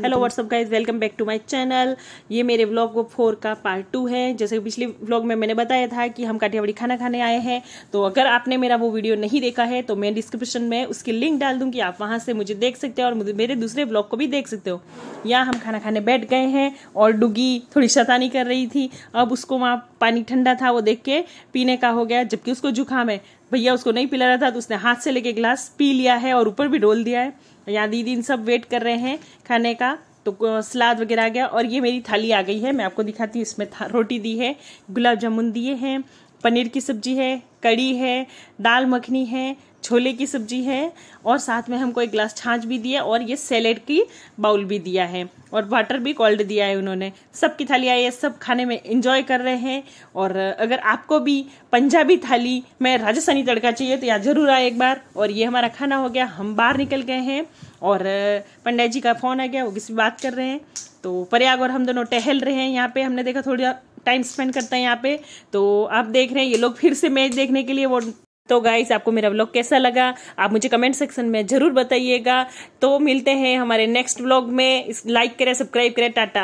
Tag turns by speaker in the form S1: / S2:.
S1: hello what's up guys welcome back to my channel ये मेरे vlog four का part two है जैसे पिछले व्लॉग में मैंने बताया था कि हम काठियावाड़ी खाना खाने आए हैं तो अगर आपने मेरा वो वीडियो नहीं देखा है तो मैं डिस्क्रिप्शन में उसकी लिंक डाल दूँ कि आप वहां से मुझे देख सकते हो और मेरे दूसरे ब्लॉग को भी देख सकते हो यहाँ हम खाना खाने बैठ गए हैं और डुगी थोड़ी शतानी कर रही थी अब उसको वहाँ पानी ठंडा था वो देख के पीने का हो गया जबकि उसको जुकाम है भैया उसको नहीं पिला रहा था तो उसने हाथ से लेके गिलास पी लिया है और ऊपर भी डोल दिया है यहाँ दीदी इन सब वेट कर रहे हैं खाने का तो सलाद वगैरह आ गया और ये मेरी थाली आ गई है मैं आपको दिखाती हूँ इसमें रोटी दी है गुलाब जामुन दिए हैं पनीर की सब्जी है कड़ी है दाल मखनी है छोले की सब्जी है और साथ में हमको एक ग्लास छाछ भी दिया और ये सैलेड की बाउल भी दिया है और वाटर भी कोल्ड दिया है उन्होंने सबकी आई है सब खाने में इंजॉय कर रहे हैं और अगर आपको भी पंजाबी थाली में राजस्थानी तड़का चाहिए तो यहाँ ज़रूर आए एक बार और ये हमारा खाना हो गया हम बाहर निकल गए हैं और पंडा जी का फ़ोन आ गया वो किसी बात कर रहे हैं तो प्रयाग और हम दोनों टहल रहे हैं यहाँ पे हमने देखा थोड़ा टाइम स्पेंड करता है यहाँ पे तो आप देख रहे हैं ये लोग फिर से मैच देखने के लिए वो तो गाइस आपको मेरा व्लॉग कैसा लगा आप मुझे कमेंट सेक्शन में जरूर बताइएगा तो मिलते हैं हमारे नेक्स्ट व्लॉग में लाइक करें सब्सक्राइब करें टाटा